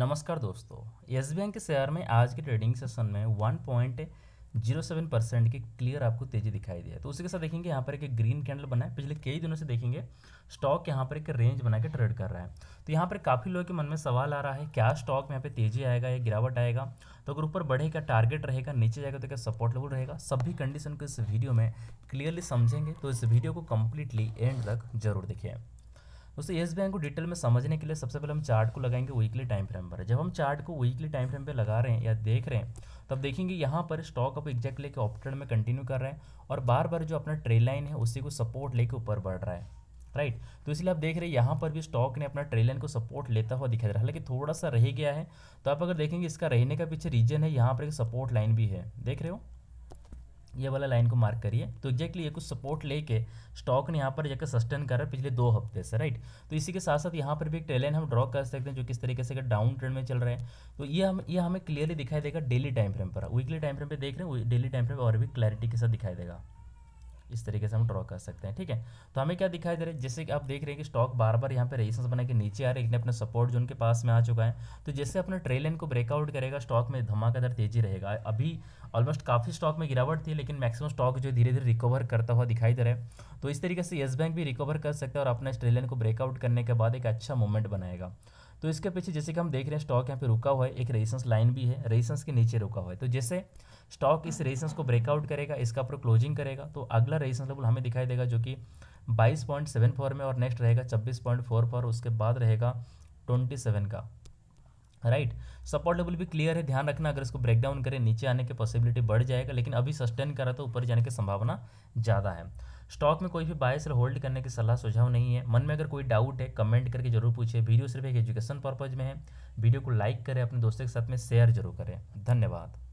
नमस्कार दोस्तों yes bank के शेयर में आज के ट्रेडिंग सेशन में one point zero seven percent की क्लियर आपको तेजी दिखाई दिया तो उसी के साथ देखेंगे यहाँ पर एक ग्रीन कैंडल बना है पिछले कई दिनों से देखेंगे स्टॉक यहाँ पर एक रेंज बना के ट्रेड कर रहा है तो यहाँ पर काफ़ी लोगों के मन में सवाल आ रहा है क्या स्टॉक में यहाँ पे तेजी आएगा या गिरावट आएगा तो अगर ऊपर बढ़ेगा टारगेट रहेगा नीचे जाएगा तो क्या सपोर्ट लेवल रहेगा सभी कंडीशन को इस वीडियो में क्लियरली समझेंगे तो इस वीडियो को कम्प्लीटली एंड तक जरूर देखें दोस्तों येस बैंक को डिटेल में समझने के लिए सबसे पहले हम चार्ट को लगाएंगे वीकली टाइम फ्रेम पर जब हम चार्ट को वीकली टाइम फ्रेम पर लगा रहे हैं या देख रहे हैं तब देखेंगे यहाँ पर स्टॉक अब एग्जैक्ट लेके ऑप्टर्न में कंटिन्यू कर रहे हैं और बार बार जो अपना ट्रेल लाइन है उसी को सपोर्ट लेके ऊपर बढ़ रहा है राइट right. तो इसलिए आप देख रहे हैं यहाँ पर भी स्टॉक ने अपना लाइन को सपोर्ट लेता हुआ दिखाई दे रहा है हालांकि थोड़ा सा रह गया है तो आप अगर देखेंगे इसका रहने का पीछे रीजन है यहाँ पर एक सपोर्ट लाइन भी है देख रहे हो ये वाला लाइन को मार्क करिए तो एक्जैक्टली ये कुछ सपोर्ट लेके स्टॉक ने यहाँ पर जाकर सस्टेन करा है पिछले दो हफ्ते से राइट तो इसी के साथ साथ यहाँ पर भी एक ट्रेलाइन हम ड्रॉ कर सकते हैं जो किस तरीके से अगर डाउन ट्रेंड में चल रहे हैं तो ये हम ये हमें क्लियरली दिखाई देगा डेली टाइम फ्रेम पर वीकली टाइम फ्रेम पर देख रहे हैं डेली टाइम फ्रेम पर और भी क्लैरिटी के साथ दिखाई देगा इस तरीके से हम ड्रॉ कर सकते हैं ठीक है तो हमें क्या दिखाई दे रहा है जैसे कि आप देख रहे हैं कि स्टॉक बार बार यहाँ पे रेजिस्टेंस बना के नीचे आ रहे हैं अपने सपोर्ट जो उनके पास में आ चुका है तो जैसे अपने ट्रेलन को ब्रेकआउट करेगा स्टॉक में धमाकेदार तेजी रहेगा अभी ऑलमोस्ट काफ़ी स्टॉक में गिरावट थी लेकिन मैक्सिमम स्टॉक जो धीरे धीरे रिकवर करता हुआ दिखाई दे रहा है तो इस तरीके से येस बैंक भी रिकवर कर सकता है और अपने इस ट्रेलन को ब्रेकआउट करने के बाद एक अच्छा मूवमेंट बनाएगा तो इसके पीछे जैसे कि हम देख रहे हैं स्टॉक यहाँ पे रुका हुआ है एक रेजिस्टेंस लाइन भी है रेजिस्टेंस के नीचे रुका हुआ है तो जैसे स्टॉक इस रेजिस्टेंस को ब्रेकआउट करेगा इसका ऊपर क्लोजिंग करेगा तो अगला रेजिस्टेंस लेवल हमें दिखाई देगा जो कि 22.74 में और नेक्स्ट रहेगा 26.44 उसके बाद रहेगा 27 का राइट सपोर्ट लेवल भी क्लियर है ध्यान रखना अगर इसको ब्रेकडाउन करें नीचे आने की पॉसिबिलिटी बढ़ जाएगा लेकिन अभी सस्टेन करा तो ऊपर जाने की संभावना ज़्यादा है स्टॉक में कोई भी बाय या होल्ड करने की सलाह सुझाव नहीं है मन में अगर कोई डाउट है कमेंट करके जरूर पूछे वीडियो सिर्फ एक एजुकेशन पर्पज में है वीडियो को लाइक करें अपने दोस्तों के साथ में शेयर जरूर करें धन्यवाद